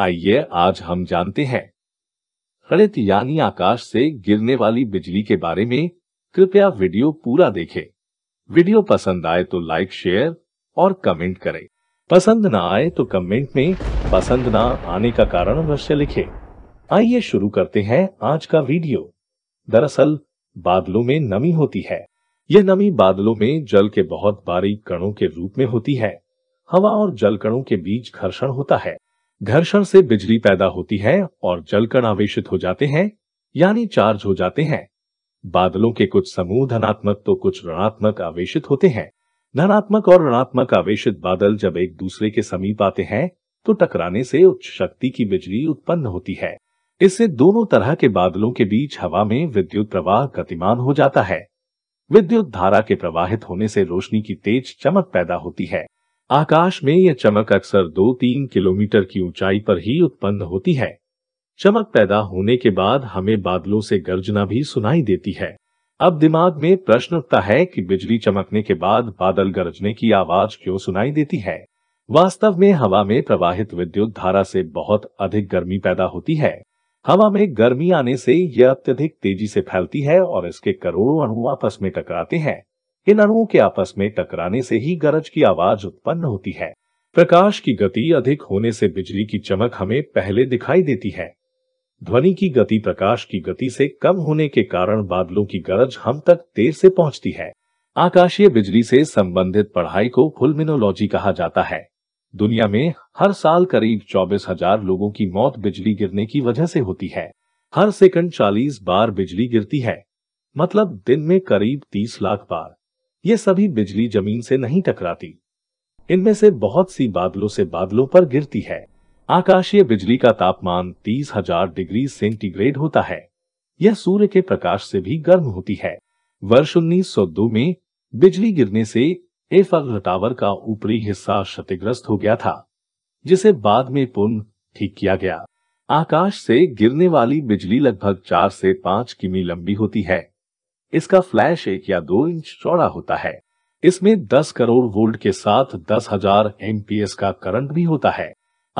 आइए आज हम जानते हैं गणित यानी आकाश से गिरने वाली बिजली के बारे में कृपया वीडियो पूरा देखें। वीडियो पसंद आए तो लाइक शेयर और कमेंट करें पसंद ना आए तो कमेंट में पसंद ना आने का कारण अवश्य लिखें। आइए शुरू करते हैं आज का वीडियो दरअसल बादलों में नमी होती है यह नमी बादलों में जल के बहुत बारीक कणों के रूप में होती है हवा और जल कणों के बीच घर्षण होता है घर्षण से बिजली पैदा होती है और जलकण आवेशित हो जाते हैं यानी चार्ज हो जाते हैं बादलों के कुछ समूह धनात्मक तो कुछ ऋणात्मक आवेशित होते हैं धनात्मक और ऋणात्मक आवेशित बादल जब एक दूसरे के समीप आते हैं तो टकराने से उच्च शक्ति की बिजली उत्पन्न होती है इससे दोनों तरह के बादलों के बीच हवा में विद्युत प्रवाह गतिमान हो जाता है विद्युत धारा के प्रवाहित होने से रोशनी की तेज चमक पैदा होती है आकाश में यह चमक अक्सर दो तीन किलोमीटर की ऊंचाई पर ही उत्पन्न होती है चमक पैदा होने के बाद हमें बादलों से गर्जना भी सुनाई देती है अब दिमाग में प्रश्न उठता है कि बिजली चमकने के बाद बादल गरजने की आवाज क्यों सुनाई देती है वास्तव में हवा में प्रवाहित विद्युत धारा से बहुत अधिक गर्मी पैदा होती है हवा में गर्मी आने से यह अत्यधिक तेजी से फैलती है और इसके करोड़ों अणु आपस में टकराते हैं इन अणुओं के आपस में टकराने से ही गरज की आवाज उत्पन्न होती है प्रकाश की गति अधिक होने से बिजली की चमक हमें पहले दिखाई देती है ध्वनि की गति प्रकाश की गति से कम होने के कारण बादलों की गरज हम तक देर से पहुंचती है आकाशीय बिजली से संबंधित पढ़ाई को फुलमिनोलॉजी कहा जाता है दुनिया में हर साल करीब चौबीस हजार लोगों की मौत बिजली गिरने की वजह से होती है हर सेकंड 40 बार बिजली गिरती है मतलब दिन में करीब 30 लाख बार ये सभी बिजली जमीन से नहीं टकराती इनमें से बहुत सी बादलों से बादलों पर गिरती है आकाशीय बिजली का तापमान तीस हजार डिग्री सेंटीग्रेड होता है यह सूर्य के प्रकाश से भी गर्म होती है वर्ष 1902 में बिजली गिरने से एफल टावर का ऊपरी हिस्सा क्षतिग्रस्त हो गया था जिसे बाद में पुनः ठीक किया गया आकाश से गिरने वाली बिजली लगभग चार से पांच किमी लंबी होती है इसका फ्लैश एक या दो इंच चौड़ा होता है इसमें 10 करोड़ वोल्ट के साथ दस हजार एमपीएस का करंट भी होता है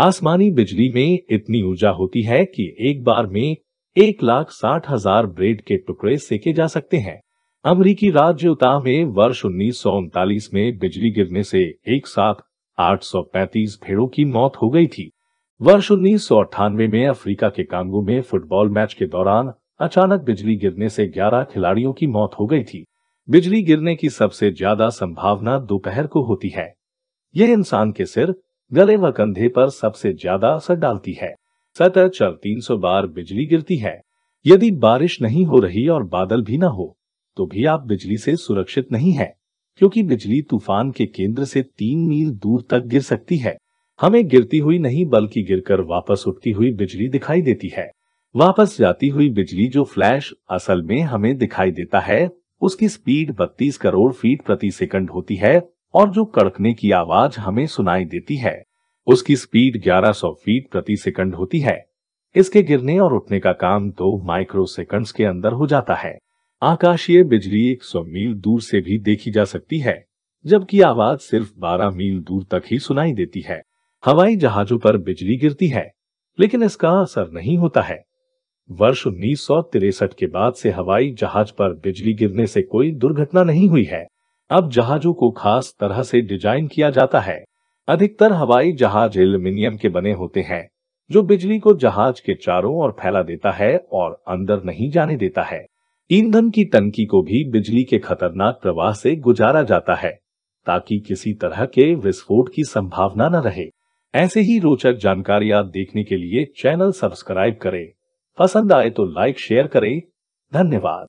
आसमानी बिजली में इतनी ऊर्जा होती है कि एक बार में एक लाख साठ हजार ब्रेड के टुकड़े सेके जा सकते हैं अमरीकी राज्य उताह में वर्ष उन्नीस में बिजली गिरने से एक साथ 835 भेड़ों की मौत हो गई थी वर्ष उन्नीस में अफ्रीका के कांगो में फुटबॉल मैच के दौरान अचानक बिजली गिरने से 11 खिलाड़ियों की मौत हो गई थी बिजली गिरने की सबसे ज्यादा संभावना दोपहर को होती है यह इंसान के सिर गले व कंधे पर सबसे ज्यादा असर डालती है सतह चल तीन सौ बार बिजली गिरती है यदि बारिश नहीं हो रही और बादल भी न हो तो भी आप बिजली से सुरक्षित नहीं है क्योंकि बिजली तूफान के केंद्र से तीन मील दूर तक गिर सकती है हमें गिरती हुई नहीं बल्कि गिरकर वापस उठती हुई बिजली दिखाई देती है वापस जाती हुई बिजली जो फ्लैश असल में हमें दिखाई देता है उसकी स्पीड 32 करोड़ फीट प्रति सेकंड होती है और जो कड़कने की आवाज हमें सुनाई देती है उसकी स्पीड 1100 फीट प्रति सेकंड होती है इसके गिरने और उठने का काम दो माइक्रो सेकंड्स के अंदर हो जाता है आकाशीय बिजली 100 मील दूर से भी देखी जा सकती है जबकि आवाज सिर्फ 12 मील दूर तक ही सुनाई देती है हवाई जहाजों पर बिजली गिरती है लेकिन इसका असर नहीं होता है वर्ष उन्नीस के बाद से हवाई जहाज पर बिजली गिरने से कोई दुर्घटना नहीं हुई है अब जहाजों को खास तरह से डिजाइन किया जाता है अधिकतर हवाई जहाज एल्यूमिनियम के बने होते हैं जो बिजली को जहाज के चारों ओर फैला देता है और अंदर नहीं जाने देता है ईंधन की टंकी को भी बिजली के खतरनाक प्रवाह से गुजारा जाता है ताकि किसी तरह के विस्फोट की संभावना न रहे ऐसे ही रोचक जानकारियां देखने के लिए चैनल सब्सक्राइब करें पसंद आए तो लाइक शेयर करें धन्यवाद